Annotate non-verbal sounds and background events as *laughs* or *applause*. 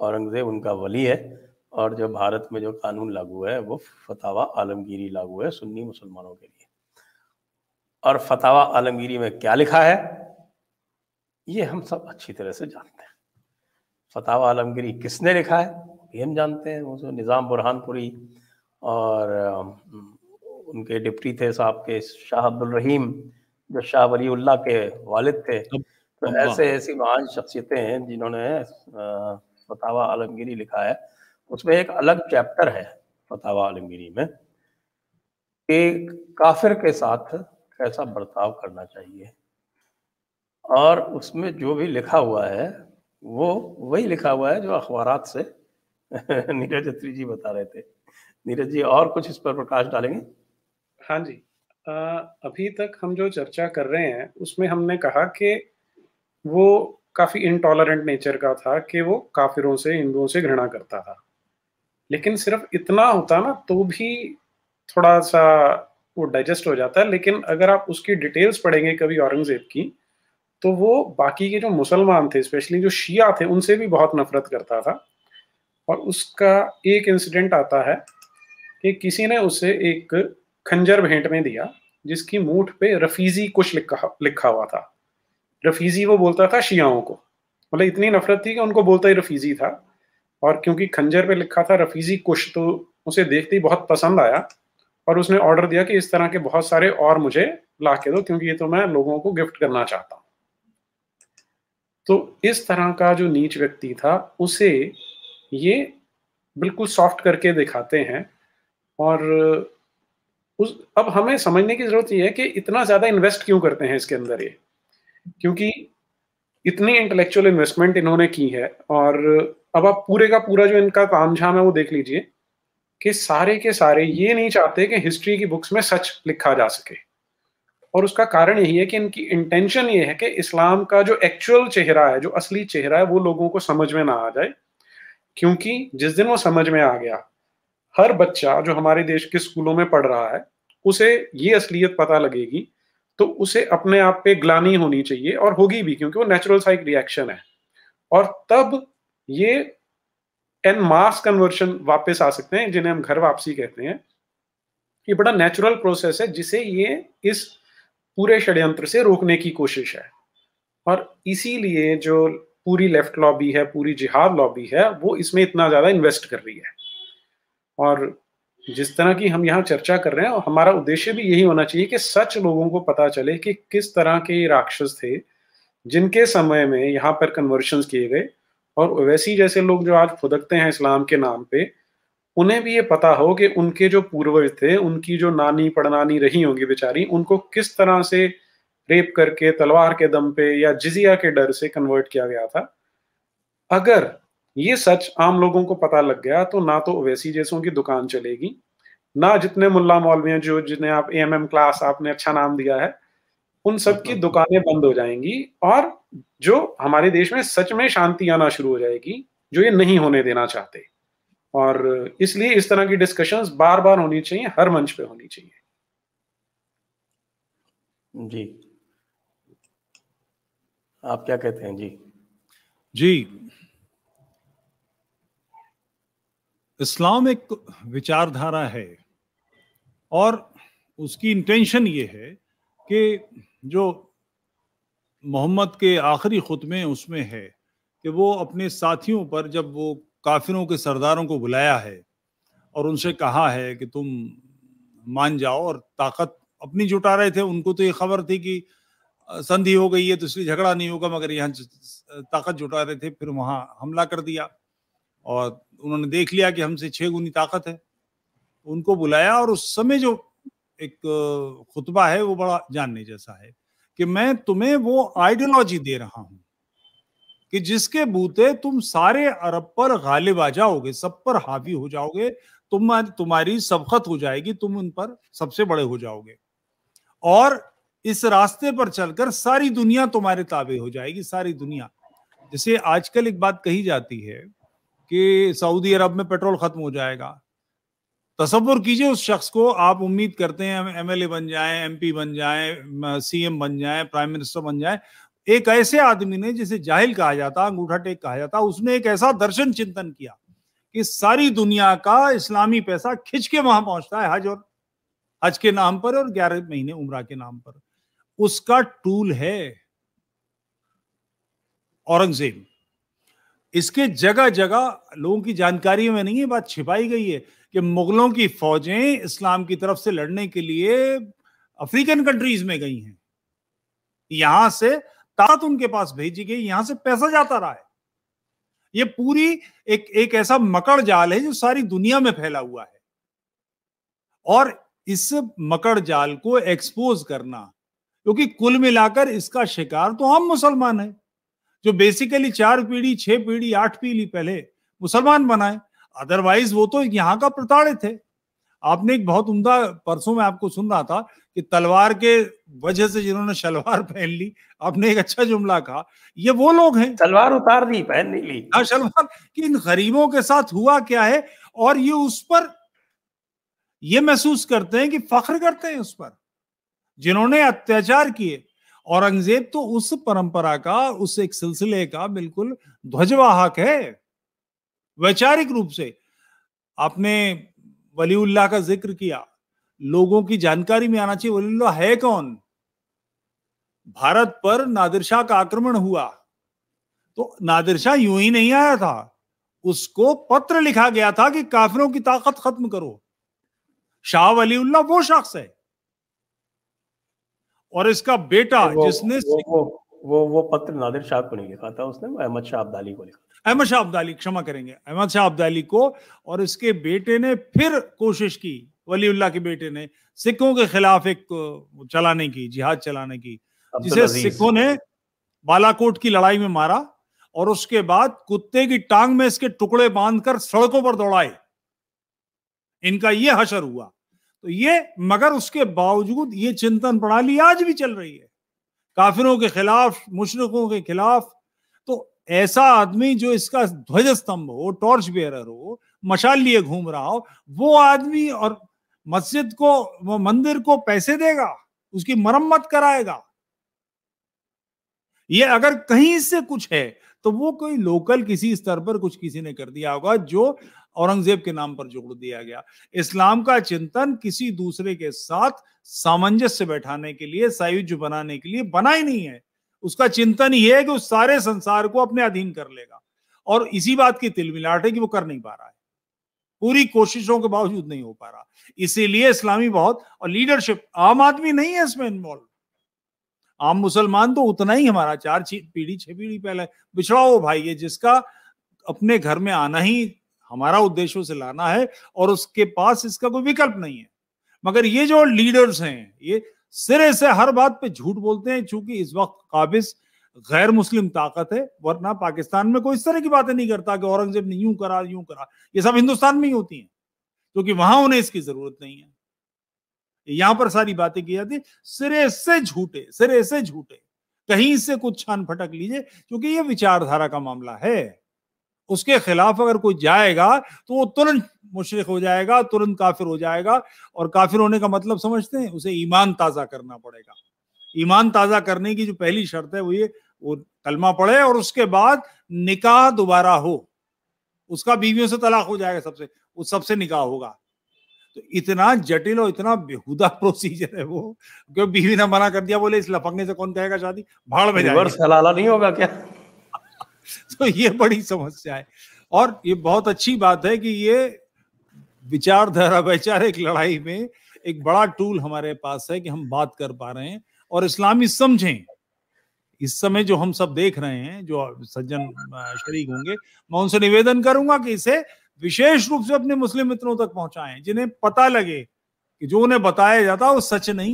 औरंगज़ेब उनका वली है और जो भारत में जो कानून लागू है वो फतावा आलमगीरी लागू है सुन्नी मुसलमानों के लिए और फतावा आलमगीरी में क्या लिखा है ये हम सब अच्छी तरह से जानते हैं फतावा आलमगिरी किसने लिखा है ये हम जानते हैं वो निज़ाम बुरहानपुरी और उनके डिप्टी थे साहब के शाह अब्दुल रहीम जो शाह वली के वालिद थे तो ऐसे ऐसी महान शख्सियतें हैं जिन्होंने फतावा आलमगिरी लिखा है उसमें एक अलग चैप्टर है फतावा आलमगिरी में कि काफिर के साथ कैसा बर्ताव करना चाहिए और उसमें जो भी लिखा हुआ है वो वही लिखा हुआ है जो अखबार से *laughs* नीरज अत्री जी बता रहे थे नीरज जी और कुछ इस पर प्रकाश डालेंगे हाँ जी आ, अभी तक हम जो चर्चा कर रहे हैं उसमें हमने कहा कि वो काफ़ी इनटॉलरेंट नेचर का था कि वो काफिरों से हिंदुओं से घृणा करता था लेकिन सिर्फ इतना होता ना तो भी थोड़ा सा वो डाइजेस्ट हो जाता है लेकिन अगर आप उसकी डिटेल्स पढ़ेंगे कभी औरंगजेब की तो वो बाकी के जो मुसलमान थे स्पेशली जो शिया थे उनसे भी बहुत नफरत करता था और उसका एक इंसिडेंट आता है कि किसी ने उसे एक खंजर भेंट में दिया जिसकी मूठ पे रफीजी कुछ लिखा लिखा हुआ था रफीजी वो बोलता था शियाओं को मतलब इतनी नफरत थी कि उनको बोलता ही रफीजी था और क्योंकि खंजर पे लिखा था रफीजी कुश तो उसे देखते ही बहुत पसंद आया और उसने ऑर्डर दिया कि इस तरह के बहुत सारे और मुझे ला के दो क्योंकि ये तो मैं लोगों को गिफ्ट करना चाहता हूँ तो इस तरह का जो नीच व्यक्ति था उसे ये बिल्कुल सॉफ्ट करके दिखाते हैं और उस अब हमें समझने की ज़रूरत ये है कि इतना ज़्यादा इन्वेस्ट क्यों करते हैं इसके अंदर ये क्योंकि इतनी इंटेलेक्चुअल इन्वेस्टमेंट इन्होंने की है और अब आप पूरे का पूरा जो इनका काम झाम है वो देख लीजिए कि सारे के सारे ये नहीं चाहते कि हिस्ट्री की बुक्स में सच लिखा जा सके और उसका कारण यही है कि इनकी इंटेंशन ये है कि इस्लाम का जो एक्चुअल चेहरा है जो असली चेहरा है वो लोगों को समझ में ना आ जाए क्योंकि जिस दिन वो समझ में आ गया हर बच्चा जो हमारे देश के स्कूलों में पढ़ रहा है उसे ये असलियत पता लगेगी तो उसे अपने आप पे ग्लानी होनी चाहिए और होगी भी क्योंकि वो नेचुरल साइक रिएक्शन है और तब ये एन मास कन्वर्शन वापस आ सकते हैं जिन्हें हम घर वापसी कहते हैं ये बड़ा नेचुरल प्रोसेस है जिसे ये इस पूरे षड्यंत्र से रोकने की कोशिश है और इसीलिए जो पूरी लेफ्ट लॉबी है पूरी जिहाद लॉबी है वो इसमें इतना ज़्यादा इन्वेस्ट कर रही है और जिस तरह की हम यहाँ चर्चा कर रहे हैं और हमारा उद्देश्य भी यही होना चाहिए कि सच लोगों को पता चले कि किस तरह के राक्षस थे जिनके समय में यहाँ पर कन्वर्शन किए गए और वैसी जैसे लोग जो आज फुदकते हैं इस्लाम के नाम पे उन्हें भी ये पता हो कि उनके जो पूर्वज थे उनकी जो नानी पड़नानी रही होंगी बेचारी उनको किस तरह से रेप करके तलवार के दम पे या जिजिया के डर से कन्वर्ट किया गया था अगर ये सच आम लोगों को पता लग गया तो ना तो ओवैसी जैसों की दुकान चलेगी ना जितने मुल्ला मौलवी हैं जो जिन्हें आप एएमएम क्लास आपने अच्छा नाम दिया है उन सब की दुकानें बंद हो जाएंगी और जो हमारे देश में सच में शांति आना शुरू हो जाएगी जो ये नहीं होने देना चाहते और इसलिए इस तरह की डिस्कशंस बार बार होनी चाहिए हर मंच पे होनी चाहिए जी आप क्या कहते हैं जी जी इस्लाम एक विचारधारा है और उसकी इंटेंशन ये है कि जो मोहम्मद के आखिरी खुतमे उसमें है कि वो अपने साथियों पर जब वो काफिरों के सरदारों को बुलाया है और उनसे कहा है कि तुम मान जाओ और ताकत अपनी जुटा रहे थे उनको तो ये खबर थी कि संधि हो गई है तो इसलिए झगड़ा नहीं होगा मगर यहाँ ताकत जुटा रहे थे फिर वहाँ हमला कर दिया और उन्होंने देख लिया कि हमसे छः गुनी ताकत है उनको बुलाया और उस समय जो एक खुतबा है वो बड़ा जानने जैसा है कि मैं तुम्हें वो आइडियोलॉजी दे रहा हूं कि जिसके बूते तुम सारे अरब पर गालिब आ जाओगे सब पर हावी हो जाओगे तुम तुम्हारी सबकत हो जाएगी तुम उन पर सबसे बड़े हो जाओगे और इस रास्ते पर चलकर सारी दुनिया तुम्हारे ताबे हो जाएगी सारी दुनिया जैसे आजकल एक बात कही जाती है कि सऊदी अरब में पेट्रोल खत्म हो जाएगा तस्वुर कीजिए उस शख्स को आप उम्मीद करते हैं एमएलए बन जाए पी बन जाए सीएम बन जाए प्राइम मिनिस्टर बन जाए एक ऐसे आदमी ने जिसे जाहिल कहा जाता अंगूठा टेक कहा जाता उसने एक ऐसा दर्शन चिंतन किया कि सारी दुनिया का इस्लामी पैसा खिंच के वहां पहुंचता है हज और हज के नाम पर और ग्यारह महीने उम्र के नाम पर उसका टूल है औरंगजेब इसके जगह जगह लोगों की जानकारी में नहीं है बात छिपाई गई है कि मुगलों की फौजें इस्लाम की तरफ से लड़ने के लिए अफ्रीकन कंट्रीज में गई हैं यहां से तात उनके पास भेजी गई यहां से पैसा जाता रहा है ये पूरी एक एक ऐसा मकड़ जाल है जो सारी दुनिया में फैला हुआ है और इस मकड़ जाल को एक्सपोज करना क्योंकि कुल मिलाकर इसका शिकार तो हम मुसलमान हैं जो बेसिकली चार पीढ़ी छह पीढ़ी आठ पीढ़ी पहले मुसलमान बनाए अदरवाइज वो तो यहाँ का प्रताड़ित है आपने एक बहुत उमदा परसों में आपको सुन रहा था कि तलवार के वजह से जिन्होंने शलवार पहन ली आपने एक अच्छा जुमला कहा ये वो लोग हैं तलवार उतार दी पहन नहीं ली हाँ शलवार कि इन गरीबों के साथ हुआ क्या है और ये उस पर ये महसूस करते हैं कि फख्र करते हैं उस पर जिन्होंने अत्याचार किए औरंगजेब तो उस परंपरा का उस एक सिलसिले का बिल्कुल ध्वजवाहक है वैचारिक रूप से आपने वलीउल्लाह का जिक्र किया लोगों की जानकारी में आना चाहिए वलीउल्लाह है कौन भारत पर नादिर शाह का आक्रमण हुआ तो नादिर शाह यूं ही नहीं आया था उसको पत्र लिखा गया था कि काफिरों की ताकत खत्म करो शाह वलीउल्लाह वो शख्स है और इसका बेटा वो, जिसने वो, वो, वो वो पत्र नादिर शाह को नहीं लिखा था उसने अहमद शाह अब्दाली को लिखा अहमद शाह अब्दाली क्षमा करेंगे अहमद शाह अब्दाली को और इसके बेटे ने फिर कोशिश की वली के बेटे ने सिखों के खिलाफ एक चलाने की जिहाद चलाने की जिसे सिखों ने बालाकोट की लड़ाई में मारा और उसके बाद कुत्ते की टांग में इसके टुकड़े बांधकर सड़कों पर दौड़ाए इनका यह हशर हुआ तो ये मगर उसके बावजूद ये चिंतन प्रणाली आज भी चल रही है काफिरों के खिलाफ मुशरकों के खिलाफ तो ऐसा आदमी जो इसका ध्वज स्तंभ हो टॉर्च बेयरर हो मशाल लिए घूम रहा हो वो आदमी और मस्जिद को वो मंदिर को पैसे देगा उसकी मरम्मत कराएगा ये अगर कहीं से कुछ है तो वो कोई लोकल किसी स्तर पर कुछ किसी ने कर दिया होगा जो औरंगजेब के नाम पर जोड़ दिया गया इस्लाम का चिंतन किसी दूसरे के साथ सामंजस्य बैठाने के लिए सायुज बनाने के लिए बना ही नहीं है उसका चिंतन ही है कि उस सारे संसार को अपने अधीन कर लेगा और इसी बात की तिलमिलाट है कि वो कर नहीं पा रहा है पूरी कोशिशों के बावजूद नहीं हो पा रहा इसीलिए इस्लामी बहुत और लीडरशिप आम आदमी नहीं है इसमें इन्वॉल्व आम मुसलमान तो उतना ही हमारा चार पीढ़ी छह पीढ़ी पहले बिछड़ा हो भाई ये जिसका अपने घर में आना ही हमारा उद्देश्य उसे लाना है और उसके पास इसका कोई विकल्प नहीं है मगर ये जो लीडर्स हैं ये सिरे से हर बात पे झूठ बोलते हैं चूंकि इस वक्त काबिज गैर मुस्लिम ताकत है वरना पाकिस्तान में कोई इस तरह की बातें नहीं करता कि औरंगजेब ने यूं करा यूं करा ये सब हिंदुस्तान में ही होती हैं क्योंकि वहां उन्हें इसकी जरूरत नहीं है यहां पर सारी बातें की जाती सिरे से झूठे सिरे से झूठे कहीं से कुछ छान फटक लीजिए क्योंकि ये विचारधारा का मामला है उसके खिलाफ अगर कोई जाएगा तो वो तुरंत मुशरक हो जाएगा तुरंत काफिर हो जाएगा और काफिर होने का मतलब समझते हैं उसे ईमान ताज़ा करना पड़ेगा ईमान ताज़ा करने की जो पहली शर्त है वो ये वो कलमा पड़े और उसके बाद निकाह दोबारा हो उसका बीवियों से तलाक हो जाएगा सबसे उस सबसे निकाह होगा तो इतना जटिल और इतना बेहुदा प्रोसीजर है वो क्यों बीवी ने मना कर दिया बोले इस लफंगे से कौन कहेगा शादी भाड़ में जाएगा। नहीं होगा क्या *laughs* तो ये बड़ी समस्या है और ये बहुत अच्छी बात है कि ये विचारधारा वैचारिक लड़ाई में एक बड़ा टूल हमारे पास है कि हम बात कर पा रहे हैं और इस्लामी समझें इस समय जो हम सब देख रहे हैं जो सज्जन शरीक होंगे मैं उनसे निवेदन करूंगा कि इसे विशेष रूप से अपने मुस्लिम मित्रों तक पहुंचाएं जिन्हें पता लगे कि जो उन्हें बताया जाता है वो सच नहीं